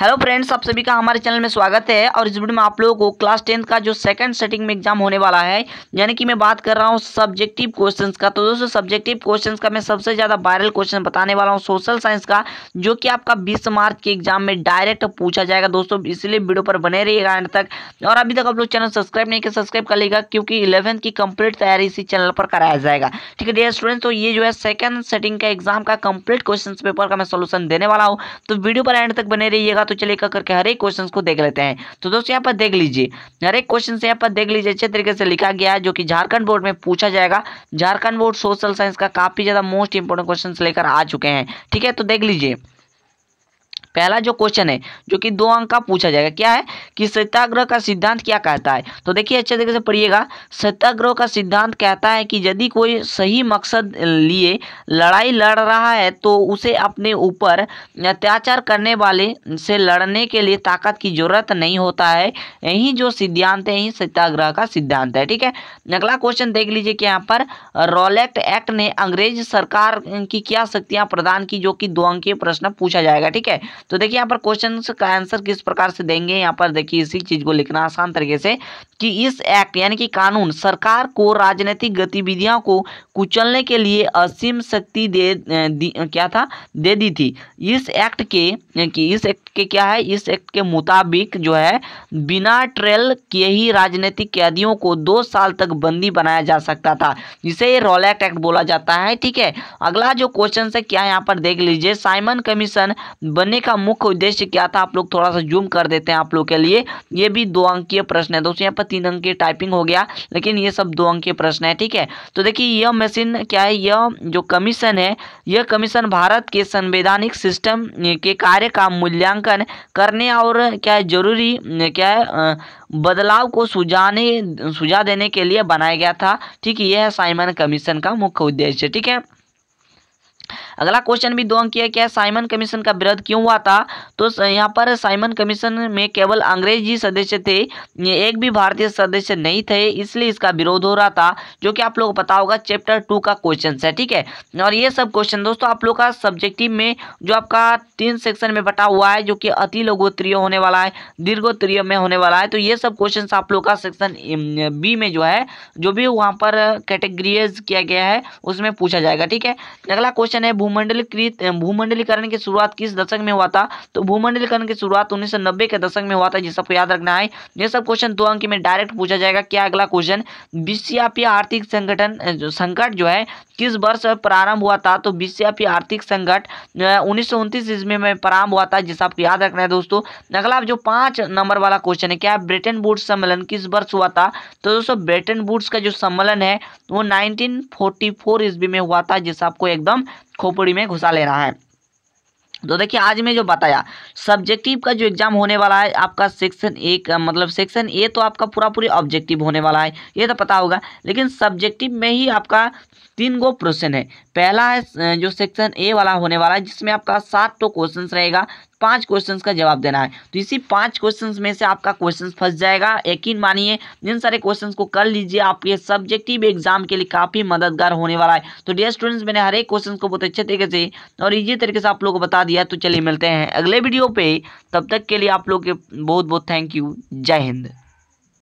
hello friends आप सभी का हमारे चैनल में स्वागत है और इस वीडियो में आप लोगों को क्लास टेंथ का जो सेकंड सेटिंग में एग्जाम होने वाला है यानी कि मैं बात कर रहा हूँ सब्जेक्टिव क्वेश्चंस का तो दोस्तों सब्जेक्टिव क्वेश्चंस का मैं सबसे ज़्यादा वायरल क्वेश्चन बताने वाला हूँ सोशल साइंस का जो कि आपका बीस मार्च के एग्जाम में डायरेक्ट पूछा जाएगा दोस्तों इसलिए वीडियो पर बने रहिएगा एंड तक और अभी तक आप लोग चैनल सब्सक्राइब नहीं कर सब्सक्राइब कर लेगा क्योंकि इलेवंथ की कम्प्लीट तैयारी इसी चैनल पर कराया जाएगा ठीक है डेयर स्टूडेंट्स तो ये जो है सेकंड सेटिंग का एग्जाम का कंप्लीट क्वेश्चन पेपर का मैं सोल्यूशन देने वाला हूँ तो वीडियो पर एंड तक बने रहिएगा तो चलिए क्या करके हर एक क्वेश्चन को देख लेते हैं तो दोस्तों यहाँ पर देख लीजिए हर एक क्वेश्चन यहाँ पर देख लीजिए अच्छे तरीके से लिखा गया है जो कि झारखंड बोर्ड में पूछा जाएगा झारखंड बोर्ड सोशल साइंस का काफी ज्यादा मोस्ट इंपोर्टेंट क्वेश्चन लेकर आ चुके हैं ठीक है तो देख लीजिए पहला जो क्वेश्चन है जो कि दो अंक का पूछा जाएगा क्या है कि सत्याग्रह का सिद्धांत क्या कहता है तो देखिए अच्छे तरीके से पढ़िएगा सत्याग्रह का सिद्धांत कहता है कि यदि कोई सही मकसद लिए लड़ाई लड़ रहा है तो उसे अपने ऊपर अत्याचार करने वाले से लड़ने के लिए ताकत की जरूरत नहीं होता है यही जो सिद्धांत है यही सत्याग्रह का सिद्धांत है ठीक है अगला क्वेश्चन देख लीजिए कि यहाँ पर रोलेक्ट एक्ट ने अंग्रेज सरकार की क्या शक्तियाँ प्रदान की जो कि दो अंकीय प्रश्न पूछा जाएगा ठीक है तो देखिए यहाँ पर क्वेश्चन का आंसर किस प्रकार से देंगे यहाँ पर देखिए इसी चीज़ को लिखना आसान तरीके से कि इस एक्ट यानी कि कानून सरकार को राजनीतिक गतिविधियों को कुचलने के लिए असीम शक्ति दे दी क्या था दे दी थी इस एक्ट के कि इस एक्ट के क्या है इस एक्ट के मुताबिक जो है बिना ट्रेल के ही राजनीतिक कैदियों को दो साल तक बंदी बनाया जा सकता था जिसे रॉल एक्ट बोला जाता है ठीक है अगला जो क्वेश्चन है क्या यहाँ पर देख लीजिए साइमन कमीशन बनने का मुख्य उद्देश्य क्या था आप लोग थोड़ा सा जूम कर देते हैं आप लोग के लिए ये भी दो अंकीय प्रश्न है दोस्तों यहाँ पर तीन अंकीय टाइपिंग हो गया लेकिन ये सब दो अंकीय प्रश्न है ठीक है तो देखिए यह मशीन क्या है यह जो कमीशन है यह कमीशन भारत के संवैधानिक सिस्टम के कार्य का मूल्यांकन करने और क्या है जरूरी क्या है बदलाव को सुझाने सुझा देने के लिए बनाया गया था ठीक है यह साइमन कमीशन का मुख्य उद्देश्य ठीक है अगला क्वेश्चन भी दो अंक किया क्या साइमन कमीशन का विरोध क्यों हुआ था तो यहाँ पर साइमन कमीशन में केवल अंग्रेजी सदस्य थे एक भी भारतीय सदस्य नहीं थे इसलिए इसका विरोध हो रहा था जो कि आप लोग पता होगा चैप्टर टू का क्वेश्चन है ठीक है और ये सब क्वेश्चन दोस्तों आप लोग का सब्जेक्टिव में जो आपका तीन सेक्शन में बटा हुआ है जो कि अति लघोत्तरीय होने वाला है दीर्घोत्तरीय में होने वाला है तो ये सब क्वेश्चन आप लोग का सेक्शन बी में जो है जो भी वहाँ पर कैटेगरीज किया गया है उसमें पूछा जाएगा ठीक है अगला क्वेश्चन क्वेश्चन है भूमंडलीकृत भूमंडलीकरण की शुरुआत किस दशक में हुआ था तो भूमंडलीकरण की शुरुआत उन्नीस के दशक में हुआ था ये सबको याद रखना है ये सब क्वेश्चन दो अंक में डायरेक्ट पूछा जाएगा क्या अगला क्वेश्चन विश्वव्यापी आर्थिक संगठन संकट जो है किस वर्ष प्रारंभ हुआ था तो विश्वव्यापी आर्थिक संकट उन्नीस ईस्वी में प्रारंभ हुआ था जिसे आपको याद रखना है दोस्तों अगला जो पांच नंबर वाला क्वेश्चन है क्या ब्रिटेन बुड्स सम्मेलन किस वर्ष हुआ था तो दोस्तों ब्रिटेन बुड्स का जो सम्मेलन है वो 1944 ईस्वी में हुआ था जिसे आपको एकदम खोपड़ी में घुसा ले रहा है तो देखिए आज मैं जो बताया सब्जेक्टिव का जो एग्जाम होने वाला है आपका सेक्शन ए का मतलब सेक्शन ए तो आपका पूरा पूरी ऑब्जेक्टिव होने वाला है ये तो पता होगा लेकिन सब्जेक्टिव में ही आपका तीन गो प्रश्न है पहला है जो सेक्शन ए वाला होने वाला है जिसमें आपका सात तो क्वेश्चन रहेगा पांच क्वेश्चंस का जवाब देना है तो इसी पांच क्वेश्चंस में से आपका क्वेश्चंस फंस जाएगा यकीन मानिए इन सारे क्वेश्चंस को कर लीजिए आपके सब्जेक्टिव एग्जाम के लिए काफ़ी मददगार होने वाला है तो डियर स्टूडेंट्स मैंने हर एक क्वेश्चन को बहुत अच्छे तरीके से और इजी तरीके से आप लोग को बता दिया तो चलिए मिलते हैं अगले वीडियो पे तब तक के लिए आप लोग के बहुत बहुत थैंक यू जय हिंद